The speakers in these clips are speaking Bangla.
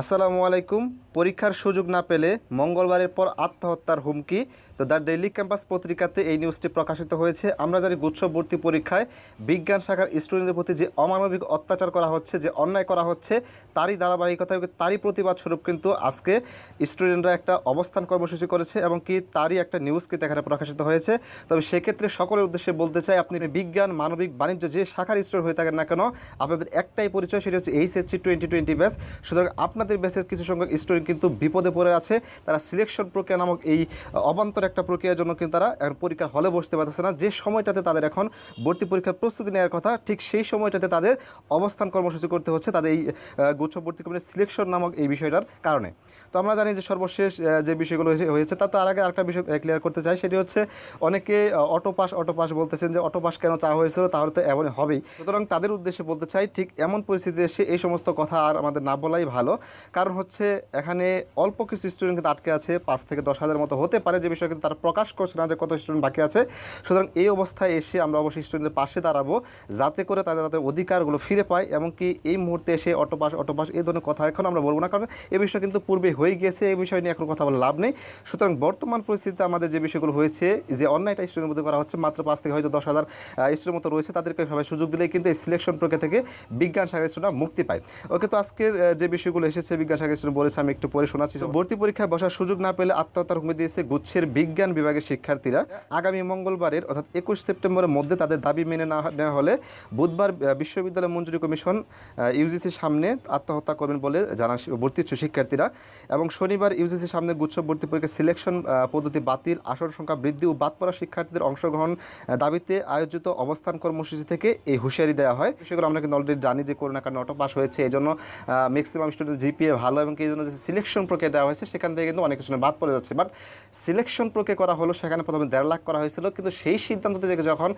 আসসালামু আলাইকুম পরীক্ষার সুযোগ না পেলে মঙ্গলবারের পর আত্মহত্যার হুমকি তো দ্য ডেইলি ক্যাম্পাস পত্রিকাতে এই নিউজটি প্রকাশিত হয়েছে আমরা জানি গুচ্ছভর্তি পরীক্ষায় বিজ্ঞান শাখার স্টুডেন্টদের প্রতি যে অমানবিক অত্যাচার করা হচ্ছে যে অন্যায় করা হচ্ছে তারই ধারাবাহিকতা তারই প্রতিবাদ স্বরূপ কিন্তু আজকে স্টুডেন্টরা একটা অবস্থান কর্মসূচি করেছে এবং কি তারই একটা নিউজ কিন্তু এখানে প্রকাশিত হয়েছে তবে সেক্ষেত্রে সকলের উদ্দেশ্যে বলতে চাই আপনি বিজ্ঞান মানবিক বাণিজ্য যে শাখার স্টুডেন্ট হয়ে থাকেন না কেন আপনাদের একটাই পরিচয় সেটি হচ্ছে এইচএসসি টোয়েন্টি টোয়েন্টি ব্যাস সুতরাং আপনাদের ব্যাসের কিছু সংখ্যক স্টুডেন্ট কিন্তু বিপদে পড়ে আছে তারা সিলেকশন প্রক্রিয়া নামক এই অবান্তর একটা প্রক্রিয়ার জন্য কিন্তু তারা পরীক্ষার হলে বসতে পারতেছে না যে সময়টাতে তাদের এখন ভর্তি পরীক্ষার প্রস্তুতি নেওয়ার কথা ঠিক সেই সময়টাতে তাদের অবস্থান কর্মসূচি করতে হচ্ছে তাদের এই গুচ্ছ ভর্তি কমিটির সিলেকশন নামক এই বিষয়টার কারণে তো আমরা জানি যে সর্বশেষ যে বিষয়গুলো হয়েছে তা আর আগে আরেকটা বিষয় ক্লিয়ার করতে চাই সেটি হচ্ছে অনেকে অটো পাস অটো পাস বলতেছেন যে অটো পাস কেন চা হয়েছিল তাহলে তো এমন হবেই সুতরাং তাদের উদ্দেশ্যে বলতে চাই ঠিক এমন পরিস্থিতিতে এসে এই সমস্ত কথা আর আমাদের না বলাই ভালো কারণ হচ্ছে এখানে এখানে অল্প কিছু স্টুডেন্ট কিন্তু আটকে আছে পাঁচ থেকে দশ হাজার মতো হতে পারে যে বিষয়ে কিন্তু তারা প্রকাশ করছে না যে কত স্টুডেন্ট বাকি আছে সুতরাং এই অবস্থায় এসে আমরা অবশ্যই স্টুডেন্টদের পাশে দাঁড়াবো যাতে করে তাদের তাদের অধিকারগুলো ফিরে পায় এমনকি এই মুহূর্তে এসে অটোপাস অটোপাস এই ধরনের কথা এখন আমরা বলবো না কারণ এই বিষয় কিন্তু পূর্বে হয়ে গেছে এই বিষয় নিয়ে এখন কথা বলে লাভ নেই সুতরাং বর্তমান পরিস্থিতিতে আমাদের যে বিষয়গুলো হয়েছে যে অন্যায়টা স্টুডেন্টের মধ্যে করা হচ্ছে মাত্র পাঁচ থেকে হয়তো দশ হাজার স্টুডেন্ট মতো রয়েছে তাদেরকে সবাই সুযোগ দিলেই কিন্তু এই সিলেকশন প্রক্রিয়া থেকে বিজ্ঞান শাখার স্টুডেন্টরা মুক্তি পায় ওকে তো আজকের যে বিষয়গুলো এসেছে বিজ্ঞান শাখার স্টুডেন্ট বলেছে আমি একটু একটু পরে শোনাচ্ছি ভর্তি পরীক্ষায় বসার সুযোগ না পেলে আত্মহত্যার হুমকি দিয়েছে গুচ্ছের বিজ্ঞান বিভাগের শিক্ষার্থীরা হ্যাঁ। আগামী মঙ্গলবারের অর্থাৎ একুশ সেপ্টেম্বরের মধ্যে তাদের দাবি মেনে না হলে বুধবার বিশ্ববিদ্যালয় মঞ্জুরি কমিশন ইউজিসির সামনে আত্মহত্যা করবেন বলে জানা ভর্তি শিক্ষার্থীরা এবং শনিবার ইউজিসির সামনে গুচ্ছ ভর্তি পরীক্ষা সিলেকশন পদ্ধতি বাতিল আসন সংখ্যা বৃদ্ধি ও বাদ পড়া শিক্ষার্থীদের অংশগ্রহণ দাবিতে আয়োজিত অবস্থান কর্মসূচি থেকে এই হুঁশিয়ারি দেওয়া হয় সেগুলো আমরা কিন্তু অলরেডি জানি যে করোনা কারণে অটো পাস হয়েছে এই জন্য ম্যাক্সিমাম স্টুডেন্ট জিপিএ ভালো এবং এই জন্য সিলেকশন প্রক্রিয়া দেওয়া হয়েছে সেখান থেকে কিন্তু অনেক কিছু বাদ পড়ে যাচ্ছে বাট সিলেকশন প্রক্রিয়া করা হলো সেখানে প্রথমে দেড় লাখ করা হয়েছিল কিন্তু সেই সিদ্ধান্ত থেকে যখন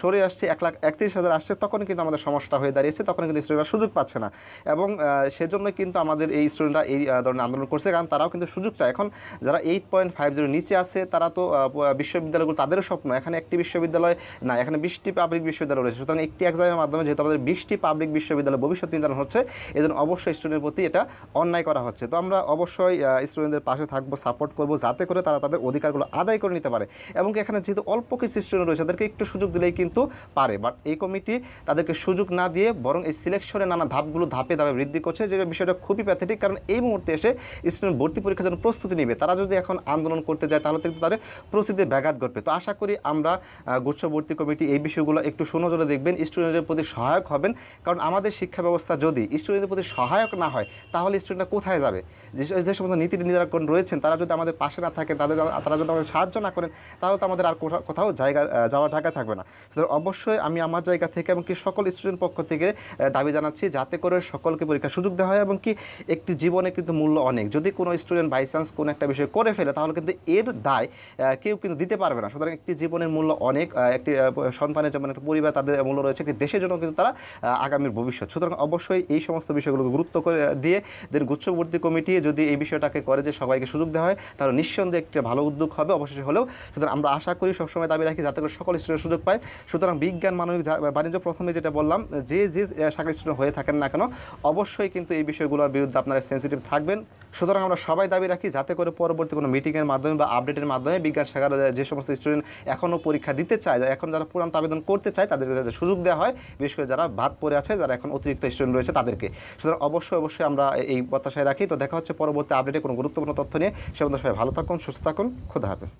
সরে আসছে এক লাখ একত্রিশ হাজার আসছে তখন কিন্তু আমাদের সমস্যা হয়ে দাঁড়িয়েছে তখন কিন্তু স্টুডেন্টরা সুযোগ পাচ্ছে না এবং সেজন্য কিন্তু আমাদের এই স্টুডেন্টরা এই ধরনের আন্দোলন করছে কারণ তারাও কিন্তু সুযোগ চায় এখন যারা এইট পয়েন্ট ফাইভ জিরো নিচে আছে তারা তো বিশ্ববিদ্যালয়গুলো তাদেরও স্বপ্ন এখানে একটি বিশ্ববিদ্যালয় না এখানে বিশটি পাবলিক বিশ্ববিদ্যালয় রয়েছে সুতরাং একটি এক্সামের মাধ্যমে যেহেতু আমাদের বিশটি পাবলিক বিশ্ববিদ্যালয় ভবিষ্যৎ নির্ধারণ হচ্ছে এজন্য অবশ্যই স্টুডেন্টের প্রতি এটা অন্যায় করা হচ্ছে তো আমরা আমরা অবশ্যই স্টুডেন্টদের পাশে থাকবো সাপোর্ট করব যাতে করে তারা তাদের অধিকারগুলো আদায় করে নিতে পারে এবং এখানে যেহেতু অল্প কিছু স্টুডেন্ট রয়েছে তাদেরকে একটু সুযোগ দিলেই কিন্তু পারে বাট এই কমিটি তাদেরকে সুযোগ না দিয়ে বরং এই সিলেকশনের নানা ধাপগুলো ধাপে ধাপে বৃদ্ধি করছে যে বিষয়টা খুবই প্যাথেটিক কারণ এই মুহূর্তে এসে স্টুডেন্ট ভর্তি পরীক্ষার জন্য প্রস্তুতি নেবে তারা যদি এখন আন্দোলন করতে যায় তাহলে কিন্তু তাদের প্রস্তুতি ব্যাঘাত ঘটবে তো আশা করি আমরা গুচ্ছ ভর্তি কমিটি এই বিষয়গুলো একটু সুনজরে দেখবেন স্টুডেন্টের প্রতি সহায়ক হবেন কারণ আমাদের শিক্ষা ব্যবস্থা যদি স্টুডেন্টের প্রতি সহায়ক না হয় তাহলে স্টুডেন্টরা কোথায় যাবে যে সমস্ত নীতি নির্ধারকগণ রয়েছেন তারা যদি আমাদের পাশে না থাকেন তাদের তারা যদি আমাদের সাহায্য না করেন তাহলে তো আমাদের আর কোথাও জায়গা যাওয়ার জায়গা থাকবে না সুতরাং অবশ্যই আমি আমার জায়গা থেকে এবং কি সকল স্টুডেন্ট পক্ষ থেকে দাবি জানাচ্ছি যাতে করে সকলকে পরীক্ষার সুযোগ দেওয়া হয় এবং কি একটি জীবনে কিন্তু মূল্য অনেক যদি কোনো স্টুডেন্ট বাই চান্স কোনো একটা বিষয় করে ফেলে তাহলে কিন্তু এর দায় কেউ কিন্তু দিতে পারবে না সুতরাং একটি জীবনের মূল্য অনেক একটি সন্তানের যেমন একটা পরিবার তাদের মূল্য রয়েছে একটি দেশের জন্য কিন্তু তারা আগামীর ভবিষ্যৎ সুতরাং অবশ্যই এই সমস্ত বিষয়গুলোকে গুরুত্ব করে দিয়ে দেন গুচ্ছবর্তী কমিটি যদি এই বিষয়টাকে করে যে সবাইকে সুযোগ দেওয়া হয় তাহলে নিঃসন্দেহে একটা ভালো উদ্যোগ হবে অবশেষে হলেও সুতরাং আমরা আশা করি সবসময় দাবি রাখি যাতে করে সকল স্টুডেন্ট সুযোগ পায় সুতরাং বিজ্ঞান মানবিক বাণিজ্য প্রথমে যেটা বললাম যে যে শাখার স্টুডেন্ট হয়ে থাকেন না কেন অবশ্যই কিন্তু এই বিষয়গুলোর বিরুদ্ধে আপনারা সেন্সিটিভ থাকবেন সুতরাং আমরা সবাই দাবি রাখি যাতে করে পরবর্তী কোনো মিটিংয়ের মাধ্যমে বা আপডেটের মাধ্যমে বিজ্ঞান শাখার যে সমস্ত স্টুডেন্ট এখনও পরীক্ষা দিতে চায় এখন যারা পুরান্ত আবেদন করতে চায় তাদেরকে যাতে সুযোগ দেওয়া হয় বিশেষ করে যারা ভাত পড়ে আছে যারা এখন অতিরিক্ত স্টুডেন্ট রয়েছে তাদেরকে সুতরাং অবশ্যই অবশ্যই আমরা এই প্রত্যাশায় রাখি তো দেখা হচ্ছে পরবর্তী আপডেটে কোনো গুরুত্বপূর্ণ তথ্য নিয়ে সে সবাই ভালো থাকুন সুস্থ থাকুন খোদা হাফেজ